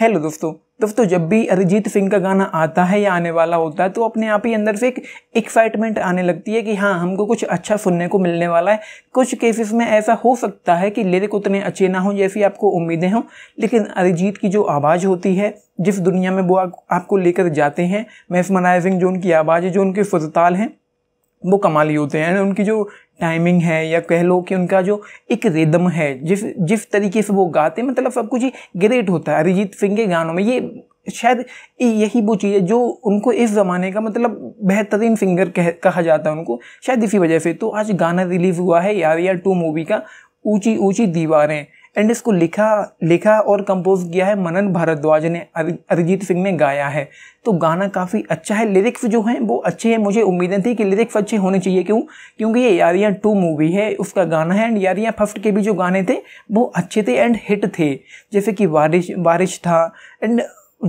hello दोस्तों दोस्तों जब भी अरिजीत सिंह का गाना आता है या आने वाला होता है तो अपने आप ही अंदर से एक एक्साइटमेंट आने लगती है कि हाँ हमको कुछ अच्छा सुनने को मिलने वाला है कुछ केसेस में ऐसा हो सकता है कि लिरिक उतने अच्छे ना हों जैसी आपको उम्मीदें हों लेकिन अरिजीत की जो आवाज़ होती है जिस दुनिया में वो आपको लेकर जाते हैं महसमनाइजिंग जो उनकी आवाज़ है जो उनके फुजताल हैं वो कमाली होते हैं एंड उनकी जो टाइमिंग है या कह लो कि उनका जो एक रिदम है जिस जिस तरीके से वो गाते हैं मतलब सब कुछ ही ग्रेट होता है अरिजीत सिंह के गानों में ये शायद यही वो चीज़ है जो उनको इस ज़माने का मतलब बेहतरीन सिंगर कह कहा जाता है उनको शायद इसी वजह से तो आज गाना रिलीज़ हुआ है यार यार टू मूवी का ऊंची ऊंची दीवारें एंड इसको लिखा लिखा और कंपोज किया है मनन भारद्वाज ने अरिजीत सिंह ने गाया है तो गाना काफ़ी अच्छा है लिरिक्स जो हैं वो अच्छे हैं मुझे उम्मीदें थी कि लिरिक्स अच्छे होने चाहिए क्यों क्योंकि ये यारियाँ टू मूवी है उसका गाना है एंड यारियाँ फर्स्ट के भी जो गाने थे वो अच्छे थे एंड हिट थे जैसे कि बारिश बारिश था एंड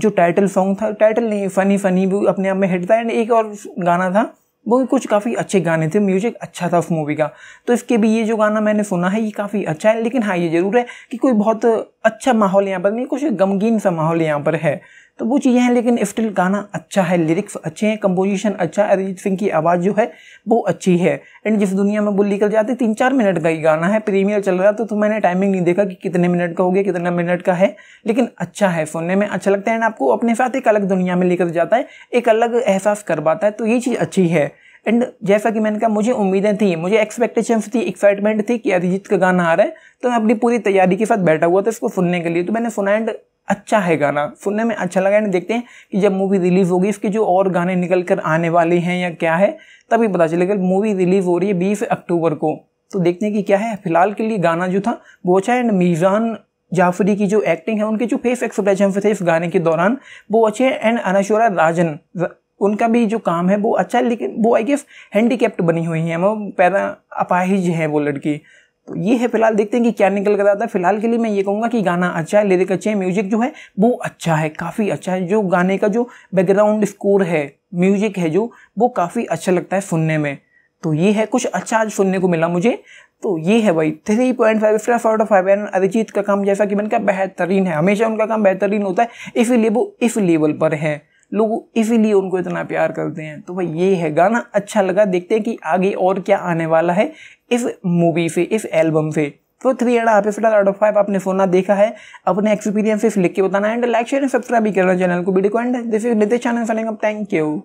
जो टाइटल सॉन्ग था टाइटल नहीं फनी फनी भी अपने आप में हिट था एंड एक और गाना था वो कुछ काफ़ी अच्छे गाने थे म्यूजिक अच्छा था उस मूवी का तो इसके भी ये जो गाना मैंने सुना है ये काफ़ी अच्छा है लेकिन हाँ ये ज़रूर है कि कोई बहुत अच्छा माहौल यहाँ पर नहीं कुछ गमगीन सा माहौल यहाँ पर है तो वो चीज़ें हैं लेकिन स्टिल गाना अच्छा है लिरिक्स अच्छे हैं कंपोजिशन अच्छा है अरिजीत सिंह की आवाज़ जो है वो अच्छी है एंड जिस दुनिया में वो निकल जाते तीन चार मिनट का ही गाना है प्रीमियर चल रहा तो, तो मैंने टाइमिंग नहीं देखा कि कितने मिनट का हो गया कितना मिनट का है लेकिन अच्छा है सुनने में अच्छा लगता है एंड आपको अपने साथ एक अलग दुनिया में लेकर जाता है एक अलग एहसास करवाता है तो ये चीज़ अच्छी है एंड जैसा कि मैंने कहा मुझे उम्मीदें थी मुझे एक्सपेक्टेशन थी एक्साइटमेंट थी कि अरिजीत का गाना आ रहा है तो मैं अपनी पूरी तैयारी के साथ बैठा हुआ था इसको सुनने के लिए तो मैंने सुना एंड अच्छा है गाना सुनने में अच्छा लगा एंड देखते हैं कि जब मूवी रिलीज़ होगी इसके जो और गाने निकल कर आने वाले हैं या क्या है तभी पता चलेगा मूवी रिलीज़ हो रही है बीस अक्टूबर को तो देखते हैं कि क्या है फिलहाल के लिए गाना जो था वो अच्छा एंड मीज़ान जाफरी की जो एक्टिंग है उनके जो फेस एक्सप्रेशन थे इस गाने के दौरान वो अच्छे हैं एंड अनशोरा राजन उनका भी जो काम है वो अच्छा है लेकिन वो आई गेस हैंडीकेप्ट बनी हुई है वो पैदा अपाहिज है वो लड़की तो ये है फिलहाल देखते हैं कि क्या निकल कर आता है फिलहाल के लिए मैं ये कहूँगा कि गाना अच्छा है लिरिक अच्छे हैं म्यूजिक जो है वो अच्छा है काफ़ी अच्छा है जो गाने का जो बैकग्राउंड स्कोर है म्यूजिक है जो वो काफ़ी अच्छा लगता है सुनने में तो ये है कुछ अच्छा आज सुनने को मिला मुझे तो ये है भाई three point five star out of five and Arijit का काम जैसा कि मैंने कहा बेहतरीन है हमेशा उनका काम बेहतरीन होता है इफ वो इस लेवल पर है लोग इसीलिए उनको इतना प्यार करते हैं तो भाई ये है गाना अच्छा लगा देखते हैं कि आगे और क्या आने वाला है इस मूवी से इस एल्बम से तो three and half star out of five आपने सोना देखा है अपने एक्सपीरियंसेस लिख के बताना एंड लाइक शेयर सब्सक्राइब भी करना चैनल को वीडियो को and this is Nitesh thank you